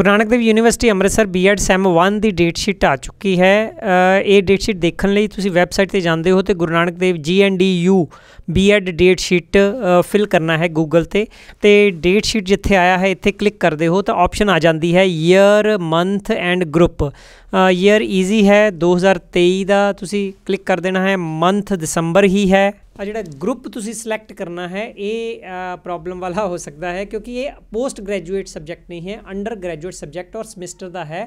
ਗੁਰੂ Nanak Dev University Amritsar BEd sem 1 ਦੀ date sheet ਆ ਚੁੱਕੀ ਹੈ ਇਹ ਡੇਟ ਸ਼ੀਟ ਦੇਖਣ ਲਈ ਤੁਸੀਂ ਵੈਬਸਾਈਟ ਤੇ ਜਾਂਦੇ ਹੋ ਤੇ Guru Nanak Dev GNDU BEd date sheet fill ਕਰਨਾ ਹੈ ਗੂਗਲ ਤੇ ਤੇ ਡੇਟ ਸ਼ੀਟ ਜਿੱਥੇ ਆਇਆ ਹੈ ਇੱਥੇ ਕਲਿੱਕ ਕਰਦੇ ਹੋ ਤਾਂ ਆਪਸ਼ਨ ਆ ਜਾਂਦੀ ਹੈ year month and group year easy ਹੈ 2023 ਦਾ ਤੁਸੀਂ ਕਲਿੱਕ ਕਰ ਦੇਣਾ ਹੈ ਮੰਥ ਦਸੰਬਰ ਹੀ ਹੈ ਆ ਜਿਹੜਾ ਗਰੁੱਪ ਤੁਸੀਂ ਸਿਲੈਕਟ ਕਰਨਾ ਹੈ ਇਹ ਪ੍ਰੋਬਲਮ ਵਾਲਾ ਹੋ ਸਕਦਾ ਹੈ ਕਿਉਂਕਿ ਇਹ ਪੋਸਟ ਗ੍ਰੈਜੂਏਟ ਸਬਜੈਕਟ ਨਹੀਂ ਹੈ ਅੰਡਰ ਗ੍ਰੈਜੂਏਟ ਸਬਜੈਕਟ ਔਰ ਸਮੈਸਟਰ ਦਾ ਹੈ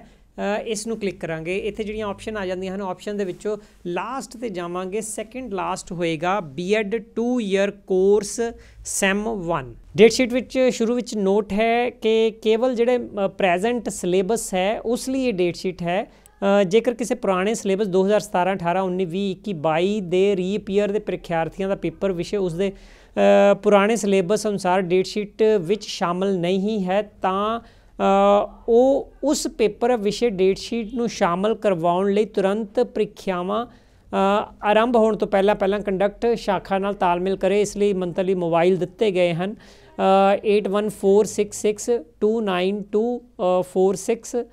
ਇਸ ਨੂੰ ਕਲਿੱਕ ਕਰਾਂਗੇ ਇੱਥੇ ਜਿਹੜੀਆਂ ਆਪਸ਼ਨ ਆ ਜਾਂਦੀਆਂ ਹਨ ਆਪਸ਼ਨ ਦੇ ਵਿੱਚੋਂ ਲਾਸਟ ਤੇ ਜਾਵਾਂਗੇ ਸੈਕੰਡ ਲਾਸਟ ਹੋਏਗਾ BEd 2 year course sem 1 date sheet ਵਿੱਚ ਸ਼ੁਰੂ ਵਿੱਚ ਨੋਟ ਹੈ ਕਿ ਕੇਵਲ ਜਿਹੜੇ ਪ੍ਰੈਜ਼ੈਂਟ ਸਿਲੇਬਸ ਹੈ ਉਸ ਲਈ ਇਹ ਡੇਟ ਸ਼ੀਟ ਹੈ ਜੇਕਰ ਕਿਸੇ ਪੁਰਾਣੇ ਸਿਲੇਬਸ 2017 18 19 20 21 22 ਦੇ ਰੀਅਪੀਅਰ ਦੇ ਪ੍ਰੀਖਿਆਰਥੀਆਂ ਦਾ ਪੇਪਰ ਵਿਸ਼ੇ ਉਸ ਦੇ ਪੁਰਾਣੇ ਸਿਲੇਬਸ ਅਨੁਸਾਰ ਡੇਟ ਸ਼ੀਟ ਵਿੱਚ ਸ਼ਾਮਲ ਨਹੀਂ ਹੈ ਤਾਂ ਉਹ ਉਸ ਪੇਪਰ ਵਿਸ਼ੇ ਡੇਟ ਸ਼ੀਟ ਨੂੰ ਸ਼ਾਮਲ ਕਰਵਾਉਣ ਲਈ ਤੁਰੰਤ ਪ੍ਰੀਖਿਆਵਾਂ ਆਰੰਭ ਹੋਣ ਤੋਂ ਪਹਿਲਾਂ ਪਹਿਲਾਂ ਕੰਡਕਟ ਸ਼ਾਖਾ ਨਾਲ ਤਾਲਮੇਲ ਕਰੇ ਇਸ ਲਈ ਮੰਤਲੀ ਮੋਬਾਈਲ ਦਿੱਤੇ ਗਏ ਹਨ 8146629246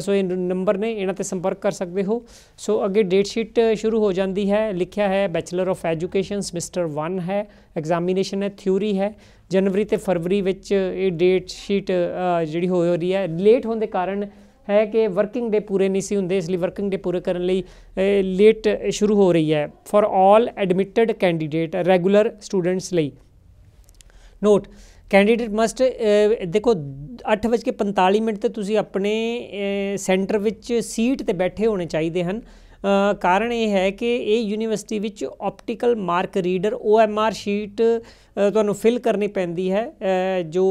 ਸੋ ਇਹ ਨੰਬਰ ਨੇ ਇਹਨਾਂ ਤੇ ਸੰਪਰਕ ਕਰ ਸਕਦੇ ਹੋ ਸੋ ਅੱਗੇ ਡੇਟ ਸ਼ੀਟ ਸ਼ੁਰੂ ਹੋ ਜਾਂਦੀ ਹੈ ਲਿਖਿਆ ਹੈ ਬੈਚਲਰ ਆਫ ਐਜੂਕੇਸ਼ਨ ਮਿਸਟਰ 1 ਹੈ ਐਗਜ਼ਾਮੀਨੇਸ਼ਨ ਹੈ ਥਿਉਰੀ ਹੈ ਜਨਵਰੀ ਤੇ ਫਰਵਰੀ ਵਿੱਚ ਇਹ ਡੇਟ ਸ਼ੀਟ ਜਿਹੜੀ ਹੋ ਰਹੀ ਹੈ ਲੇਟ ਹੋਣ ਦੇ ਕਾਰਨ ਹੈ ਕਿ ਵਰਕਿੰਗ ਡੇ ਪੂਰੇ ਨਹੀਂ ਸੀ ਹੁੰਦੇ ਇਸ ਲਈ ਵਰਕਿੰਗ ਡੇ ਪੂਰੇ ਕਰਨ ਲਈ ਲੇਟ ਸ਼ੁਰੂ ਹੋ ਰਹੀ ਹੈ for all admitted candidate regular students ਲਈ ਨੋਟ ਕੈਂਡੀਡੇਟ ਮਸਟ ਦੇਖੋ 8:45 ਮਿੰਟ ਤੇ ਤੁਸੀਂ ਆਪਣੇ ਸੈਂਟਰ ਵਿੱਚ ਸੀਟ ਤੇ ਬੈਠੇ ਹੋਣੇ ਚਾਹੀਦੇ ਹਨ ਕਾਰਨ ਇਹ ਹੈ ਕਿ ਇਹ ਯੂਨੀਵਰਸਿਟੀ ਵਿੱਚ optical mark reader OMR sheet ਤੁਹਾਨੂੰ ਫਿਲ ਕਰਨੀ ਪੈਂਦੀ ਹੈ ਜੋ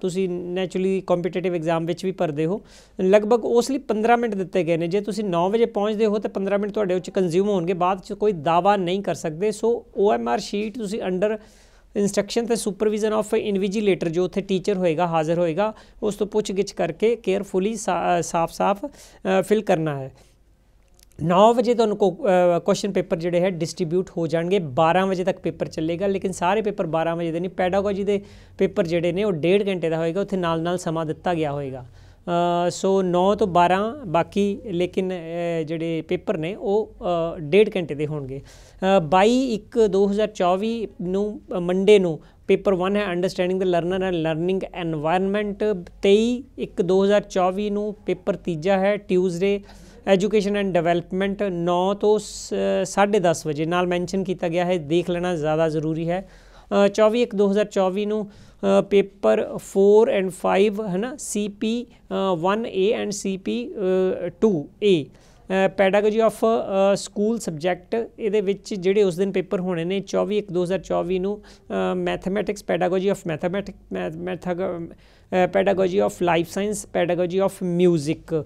ਤੁਸੀਂ ਨੇਚਰਲੀ ਕੰਪੀਟੀਟਿਵ ਐਗਜ਼ਾਮ ਵਿੱਚ ਵੀ ਭਰਦੇ ਹੋ ਲਗਭਗ ਉਸ ਲਈ 15 ਮਿੰਟ ਦਿੱਤੇ ਗਏ ਨੇ ਜੇ ਤੁਸੀਂ 9 ਵਜੇ ਪਹੁੰਚਦੇ ਹੋ ਤਾਂ 15 ਮਿੰਟ ਤੁਹਾਡੇ ਵਿੱਚ ਕੰਜ਼ਿਊਮ ਹੋਣਗੇ ਬਾਅਦ ਵਿੱਚ ਕੋਈ ਦਾਵਾ ਨਹੀਂ ਕਰ ਸਕਦੇ ਸੋ OMR ਸ਼ੀਟ ਤੁਸੀਂ ਅੰਡਰ ਇਨਸਟਰਕਸ਼ਨ ਤੇ ਸੁਪਰਵਿਜ਼ਨ ਆਫ ਇਨਵਿਜੀਲੇਟਰ ਜੋ ਉੱਥੇ ਟੀਚਰ ਹੋਏਗਾ ਹਾਜ਼ਰ ਹੋਏਗਾ ਉਸ ਤੋਂ ਪੁੱਛਗਿੱਛ ਕਰਕੇ ਕੇਅਰਫੁਲੀ ਸਾਫ਼-ਸਾਫ਼ ਫਿਲ ਕਰਨਾ ਹੈ 9 ਵਜੇ ਤੁਹਾਨੂੰ ਕੁਐਸਚਨ ਪੇਪਰ ਜਿਹੜੇ ਹੈ ਡਿਸਟ੍ਰਿਬਿਊਟ ਹੋ ਜਾਣਗੇ 12 ਵਜੇ ਤੱਕ ਪੇਪਰ ਚੱਲੇਗਾ ਲੇਕਿਨ ਸਾਰੇ ਪੇਪਰ 12 ਵਜੇ ਦੇ ਨਹੀਂ ਪੈਡਾਗੋਜੀ ਦੇ ਪੇਪਰ ਜਿਹੜੇ ਨੇ ਉਹ 1.5 ਘੰਟੇ ਦਾ ਹੋਏਗਾ ਉੱਥੇ ਨਾਲ-ਨਾਲ ਸਮਾਂ ਦਿੱਤਾ ਗਿਆ ਹੋਏਗਾ ਸੋ 9 ਤੋਂ 12 ਬਾਕੀ ਲੇਕਿਨ ਜਿਹੜੇ ਪੇਪਰ ਨੇ ਉਹ ਡੇਢ ਘੰਟੇ ਦੇ ਹੋਣਗੇ 22 1 2024 ਨੂੰ ਮੰਡੇ ਨੂੰ ਪੇਪਰ 1 ਹੈ understanding the learner and learning environment 23 1 2024 ਨੂੰ ਪੇਪਰ ਤੀਜਾ ਹੈ ਟਿਊਜ਼ਡੇ ਐਜੂਕੇਸ਼ਨ ਐਂਡ ਡਿਵੈਲਪਮੈਂਟ 9 ਤੋਂ 10:30 ਵਜੇ ਨਾਲ ਮੈਂਸ਼ਨ ਕੀਤਾ ਗਿਆ ਹੈ ਦੇਖ ਲੈਣਾ ਜ਼ਿਆਦਾ ਜ਼ਰੂਰੀ ਹੈ 24 ਇੱਕ 2024 ਨੂੰ ਪੇਪਰ 4 ਐਂਡ 5 ਹੈ ਨਾ CP 1A and CP 2A pedagogy of school subject ਇਹਦੇ ਵਿੱਚ ਜਿਹੜੇ ਉਸ ਦਿਨ ਪੇਪਰ ਹੋਣੇ ਨੇ 24 1 2024 ਨੂੰ mathematics pedagogy of mathematic math pedagogy of life science pedagogy of 뮤직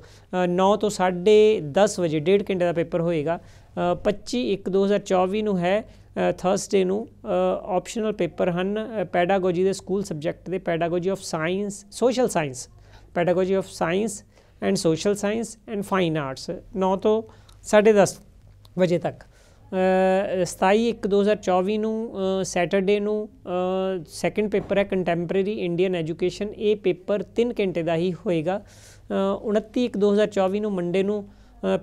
9 ਤੋਂ 10:30 ਵਜੇ ਡੇਢ ਘੰਟੇ ਦਾ ਪੇਪਰ ਹੋਏਗਾ 25 1 2024 ਨੂੰ ਹੈ ਥਰਸਡੇ ਨੂੰ ਆਪਸ਼ਨਲ ਪੇਪਰ ਹਨ ਪੈਡਾਗੋਜੀ ਦੇ ਸਕੂਲ ਸਬਜੈਕਟ ਦੇ pedagogy of science social science pedagogy of science and social science and fine arts 9 ਤੋਂ 10:30 ਵਜੇ ਤੱਕ 27/1/2024 ਨੂੰ ਸੈਟਰਡੇ ਨੂੰ ਸੈਕੰਡ ਪੇਪਰ ਹੈ ਕੰਟੈਂਪਰੇਰੀ ਇੰਡੀਅਨ ਐਜੂਕੇਸ਼ਨ ਇਹ ਪੇਪਰ 3 ਘੰਟੇ ਦਾ ਹੀ ਹੋਏਗਾ 29/1/2024 ਨੂੰ ਮੰਡੇ ਨੂੰ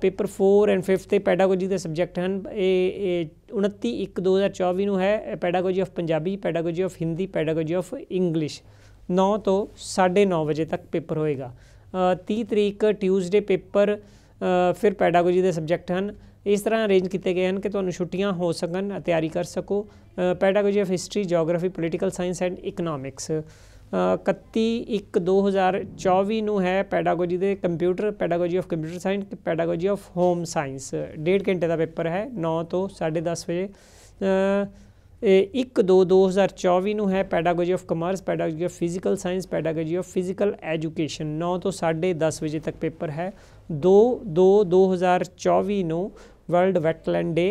ਪੇਪਰ 4 ਐਂਡ 5th ਤੇ ਪੈਡਾਗੋਜੀ ਦੇ ਸਬਜੈਕਟ ਹਨ ਇਹ 29 1 2024 ਨੂੰ ਹੈ pedagogy of Punjabi pedagogy of Hindi pedagogy of English 9 ਤੋਂ 9:30 ਵਜੇ ਤੱਕ ਪੇਪਰ ਹੋਏਗਾ 30 ਤਰੀਕ ਟਿਊਜ਼ਡੇ ਪੇਪਰ ਫਿਰ ਪੈਡਾਗੋਜੀ ਦੇ ਸਬਜੈਕਟ ਹਨ ਇਸ ਤਰ੍ਹਾਂ ਅਰੇਂਜ ਕੀਤੇ ਗਏ ਹਨ ਕਿ ਤੁਹਾਨੂੰ ਛੁੱਟੀਆਂ ਹੋ ਸਕਣ ਤਿਆਰੀ ਕਰ ਸਕੋ pedagogy of history geography political science and economics 31 1 2024 ਨੂੰ ਹੈ ਪੈਡਾਗੋਜੀ ਦੇ computer pedagogy of computer science ਤੇ ਪੈਡਾਗੋਜੀ ਆਫ ਹੋਮ ਸਾਇੰਸ 1.5 ਘੰਟੇ ਦਾ ਪੇਪਰ ਹੈ 9 ਤੋਂ 10:30 ਵਜੇ 1 2 2024 ਨੂੰ ਹੈ pedagogy of commerce pedagogy of physical science pedagogy of physical education 9 ਤੋਂ 10:30 ਵਜੇ ਤੱਕ ਪੇਪਰ ਹੈ 2 2 2024 ਨੂੰ ਵਰਲਡ ਵੈਟਲੈਂਡ ਡੇ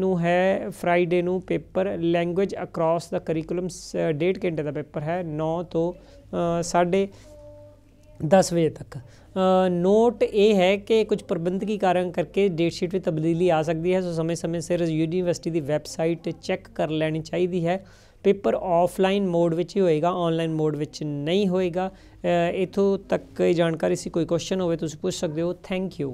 ਨੂੰ ਹੈ ਫਰਾਈਡੇ ਨੂੰ ਪੇਪਰ ਲੈਂਗੁਏਜ ਅਕ੍ਰੋਸ ਦਾ ਕਰਿਕੂਲਮ 1.5 ਘੰਟੇ ਦਾ ਪੇਪਰ ਹੈ 9 ਤੋਂ 10:30 ਵਜੇ ਤੱਕ ਨੋਟ ਇਹ ਹੈ ਕਿ ਕੁਝ ਪ੍ਰਬੰਧਕੀ ਕਾਰਨ ਕਰਕੇ ਡੇਟ ਸ਼ੀਟ ਵਿੱਚ ਤਬਦੀਲੀ ਆ ਸਕਦੀ ਹੈ ਸੋ ਸਮੇਂ-ਸਮੇਂ ਸਿਰ ਯੂਨੀਵਰਸਿਟੀ ਦੀ ਵੈਬਸਾਈਟ ਚੈੱਕ ਕਰ ਲੈਣੀ ਚਾਹੀਦੀ ਹੈ ਪੇਪਰ ਆਫਲਾਈਨ ਮੋਡ ਵਿੱਚ ਹੀ ਹੋਏਗਾ ਆਨਲਾਈਨ ਮੋਡ ਵਿੱਚ ਨਹੀਂ ਹੋਏਗਾ ਇਥੋਂ ਤੱਕ ਜਾਣਕਾਰੀ ਸੀ ਕੋਈ ਕੁਐਸਚਨ ਹੋਵੇ ਤੁਸੀਂ ਪੁੱਛ ਸਕਦੇ ਹੋ ਥੈਂਕ ਯੂ